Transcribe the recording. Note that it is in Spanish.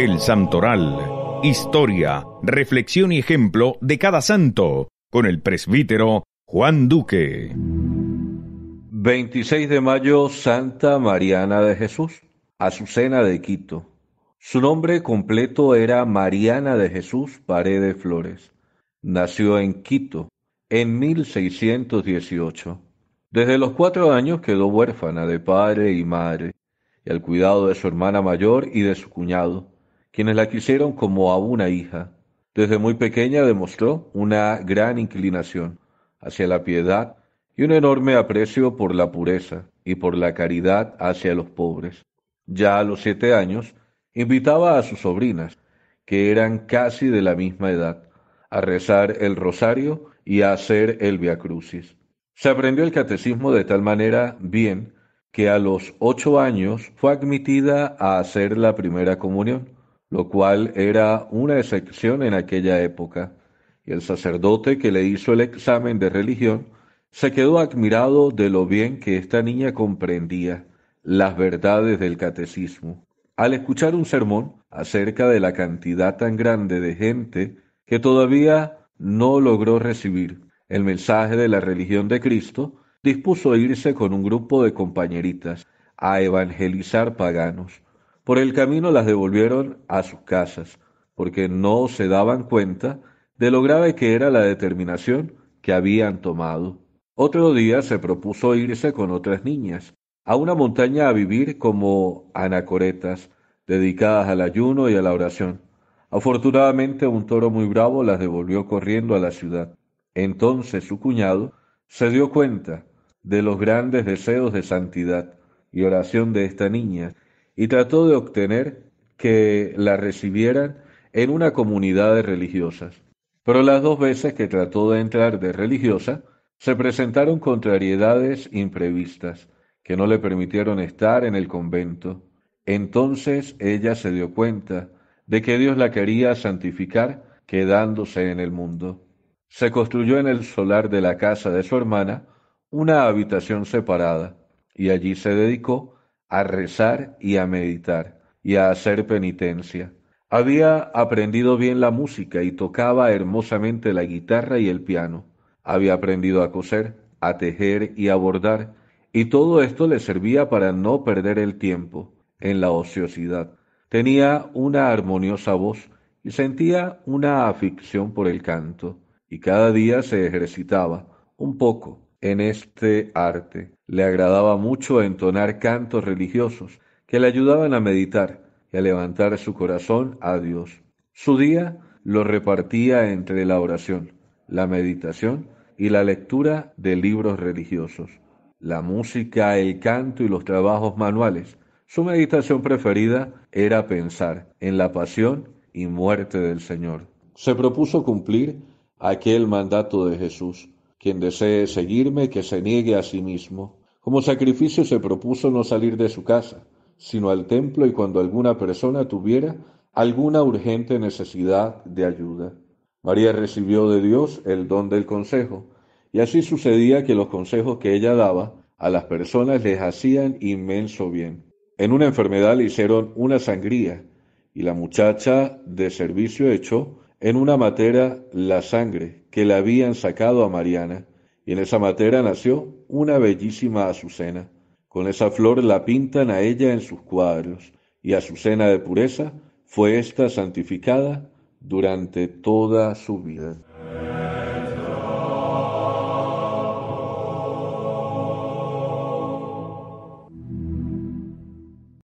El Santoral. Historia, reflexión y ejemplo de cada santo, con el presbítero Juan Duque. 26 de mayo, Santa Mariana de Jesús, Azucena de Quito. Su nombre completo era Mariana de Jesús Paredes Flores. Nació en Quito en 1618. Desde los cuatro años quedó huérfana de padre y madre, y al cuidado de su hermana mayor y de su cuñado quienes la quisieron como a una hija. Desde muy pequeña demostró una gran inclinación hacia la piedad y un enorme aprecio por la pureza y por la caridad hacia los pobres. Ya a los siete años, invitaba a sus sobrinas, que eran casi de la misma edad, a rezar el rosario y a hacer el viacrucis. Se aprendió el catecismo de tal manera bien que a los ocho años fue admitida a hacer la primera comunión lo cual era una excepción en aquella época, y el sacerdote que le hizo el examen de religión se quedó admirado de lo bien que esta niña comprendía las verdades del catecismo. Al escuchar un sermón acerca de la cantidad tan grande de gente que todavía no logró recibir el mensaje de la religión de Cristo, dispuso irse con un grupo de compañeritas a evangelizar paganos por el camino las devolvieron a sus casas, porque no se daban cuenta de lo grave que era la determinación que habían tomado. Otro día se propuso irse con otras niñas a una montaña a vivir como anacoretas, dedicadas al ayuno y a la oración. Afortunadamente un toro muy bravo las devolvió corriendo a la ciudad. Entonces su cuñado se dio cuenta de los grandes deseos de santidad y oración de esta niña y trató de obtener que la recibieran en una comunidad de religiosas. Pero las dos veces que trató de entrar de religiosa, se presentaron contrariedades imprevistas que no le permitieron estar en el convento. Entonces ella se dio cuenta de que Dios la quería santificar quedándose en el mundo. Se construyó en el solar de la casa de su hermana una habitación separada y allí se dedicó a rezar y a meditar, y a hacer penitencia. Había aprendido bien la música y tocaba hermosamente la guitarra y el piano. Había aprendido a coser, a tejer y a bordar, y todo esto le servía para no perder el tiempo en la ociosidad. Tenía una armoniosa voz y sentía una afición por el canto, y cada día se ejercitaba un poco en este arte. Le agradaba mucho entonar cantos religiosos que le ayudaban a meditar y a levantar su corazón a Dios. Su día lo repartía entre la oración, la meditación y la lectura de libros religiosos. La música, el canto y los trabajos manuales. Su meditación preferida era pensar en la pasión y muerte del Señor. Se propuso cumplir aquel mandato de Jesús quien desee seguirme, que se niegue a sí mismo. Como sacrificio se propuso no salir de su casa, sino al templo y cuando alguna persona tuviera alguna urgente necesidad de ayuda. María recibió de Dios el don del consejo, y así sucedía que los consejos que ella daba a las personas les hacían inmenso bien. En una enfermedad le hicieron una sangría, y la muchacha de servicio echó en una matera la sangre que la habían sacado a Mariana, y en esa matera nació una bellísima Azucena. Con esa flor la pintan a ella en sus cuadros, y Azucena de pureza fue ésta santificada durante toda su vida.